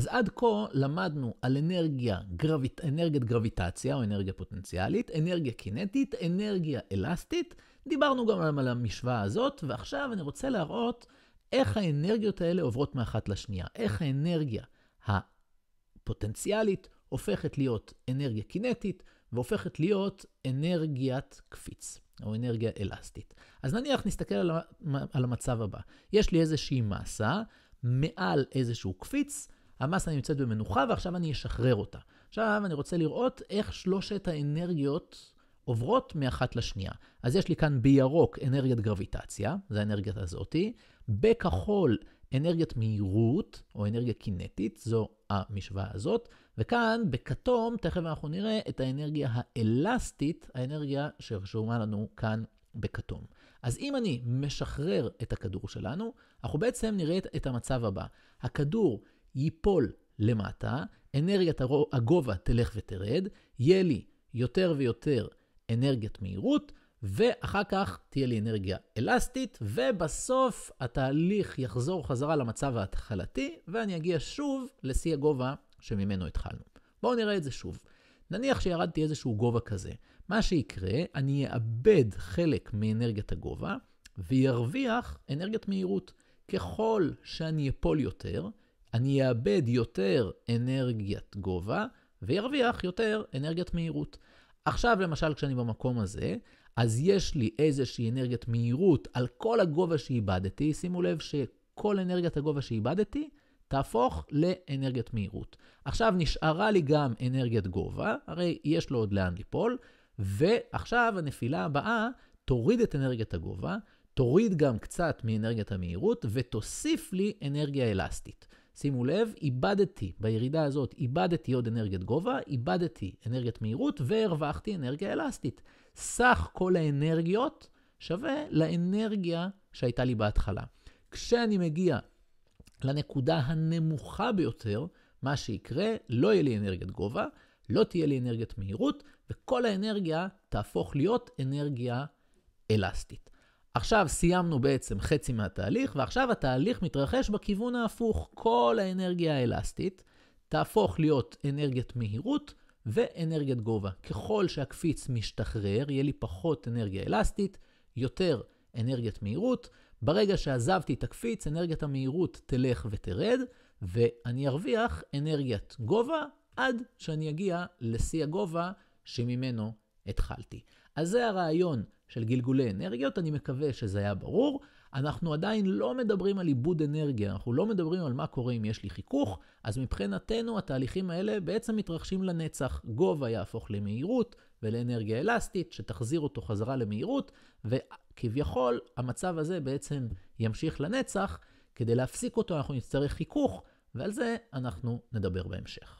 אז עד כה למדנו על אנרגיה, גרביט, אנרגיית גרביטציה או אנרגיה פוטנציאלית, אנרגיה קינטית, אנרגיה אלסטית, דיברנו גם על המשוואה הזאת, ועכשיו אני רוצה להראות איך האנרגיות האלה עוברות מאחת לשנייה, איך האנרגיה הפוטנציאלית הופכת להיות אנרגיה קינטית והופכת להיות אנרגיית קפיץ. או אנרגיה אלסטית. אז נניח נסתכל על, המצב הבא. יש לי איזושהי מסה מעל איזשהו קפיץ, המסה נמצאת במנוחה ועכשיו אני אשחרר אותה. עכשיו אני רוצה לראות איך שלושת האנרגיות עוברות מאחת לשנייה. אז יש לי כאן בירוק אנרגיית גרביטציה, זה האנרגיית הזאתי, בכחול אנרגיית מהירות או אנרגיה קינטית, זו המשוואה הזאת, וכאן בכתום, תכף אנחנו נראה את האנרגיה האלסטית, האנרגיה שרשומה לנו כאן בכתום. אז אם אני משחרר את הכדור שלנו, אנחנו בעצם נראה את המצב הבא. הכדור ייפול למטה, אנרגיית הגובה תלך ותרד, יהיה לי יותר ויותר אנרגיית מהירות, ואחר כך תהיה לי אנרגיה אלסטית, ובסוף התהליך יחזור חזרה למצב ההתחלתי, ואני אגיע שוב לשיא הגובה שממנו התחלנו. בואו נראה את זה שוב. נניח שירדתי איזשהו גובה כזה. מה שיקרה, אני אאבד חלק מאנרגיית הגובה, וירוויח אנרגיית מהירות. ככל שאני אפול יותר, אני אאבד יותר אנרגיית גובה וירוויח יותר אנרגיית מהירות. עכשיו למשל כשאני במקום הזה, אז יש לי איזושהי אנרגיית מהירות על כל הגובה שאיבדתי, שימו לב שכל אנרגיית הגובה שאיבדתי תהפוך לאנרגיית מהירות. עכשיו נשארה לי גם אנרגיית גובה, הרי יש לו עוד לאן ליפול, ועכשיו הנפילה הבאה תוריד את אנרגיית הגובה, תוריד גם קצת מאנרגיית המהירות ותוסיף לי אנרגיה אלסטית. שימו לב, איבדתי, בירידה הזאת איבדתי עוד אנרגיית גובה, איבדתי אנרגיית מהירות והרווחתי אנרגיה אלסטית. סך כל האנרגיות שווה לאנרגיה שהייתה לי בהתחלה. כשאני מגיע לנקודה הנמוכה ביותר, מה שיקרה, לא יהיה לי אנרגיית גובה, לא תהיה לי אנרגיית מהירות, וכל האנרגיה תהפוך להיות אנרגיה אלסטית. עכשיו סיימנו בעצם חצי מהתהליך, ועכשיו התהליך מתרחש בכיוון ההפוך. כל האנרגיה האלסטית תהפוך להיות אנרגיית מהירות ואנרגיית גובה. ככל שהקפיץ משתחרר, יהיה לי פחות אנרגיה אלסטית, יותר אנרגיית מהירות. ברגע שעזבתי את הקפיץ, אנרגיית המהירות תלך ותרד, ואני ארוויח אנרגיית גובה עד שאני אגיע לשיא הגובה שממנו התחלתי. אז זה הרעיון של גלגולי אנרגיות, אני מקווה שזה היה ברור. אנחנו עדיין לא מדברים על עיבוד אנרגיה, אנחנו לא מדברים על מה קורה אם יש לי חיכוך, אז מבחינתנו התהליכים האלה בעצם מתרחשים לנצח. גובה יהפוך למהירות ולאנרגיה אלסטית, שתחזיר אותו חזרה למהירות, וכביכול המצב הזה בעצם ימשיך לנצח. כדי להפסיק אותו אנחנו נצטרך חיכוך, ועל זה אנחנו נדבר בהמשך.